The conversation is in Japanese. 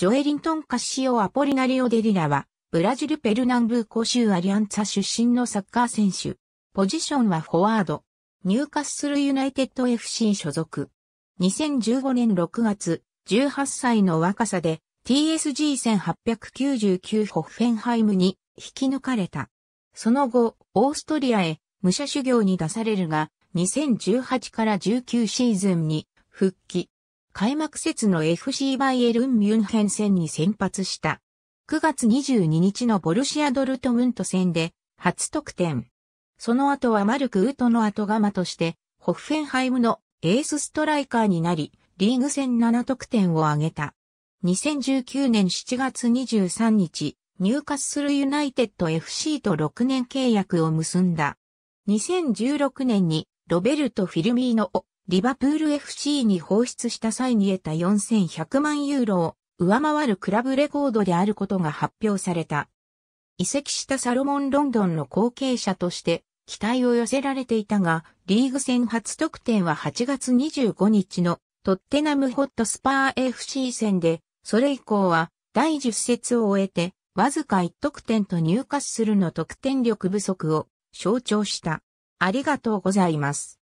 ジョエリントン・カッシオ・アポリナリオ・デリラは、ブラジル・ペルナンブーコ州アリアンツァ出身のサッカー選手。ポジションはフォワード。入荷するユナイテッド FC 所属。2015年6月、18歳の若さで TSG1899 ホッフェンハイムに引き抜かれた。その後、オーストリアへ武者修行に出されるが、2018から19シーズンに復帰。開幕節の FC バイエルン・ミュンヘン戦に先発した。9月22日のボルシア・ドルトムント戦で初得点。その後はマルク・ウトの後釜として、ホッフェンハイムのエースストライカーになり、リーグ戦7得点を挙げた。2019年7月23日、入荷するユナイテッド FC と6年契約を結んだ。2016年にロベルト・フィルミーノをリバプール FC に放出した際に得た4100万ユーロを上回るクラブレコードであることが発表された。移籍したサロモン・ロンドンの後継者として期待を寄せられていたが、リーグ戦初得点は8月25日のトッテナムホットスパー FC 戦で、それ以降は第10節を終えて、わずか1得点と入荷するの得点力不足を象徴した。ありがとうございます。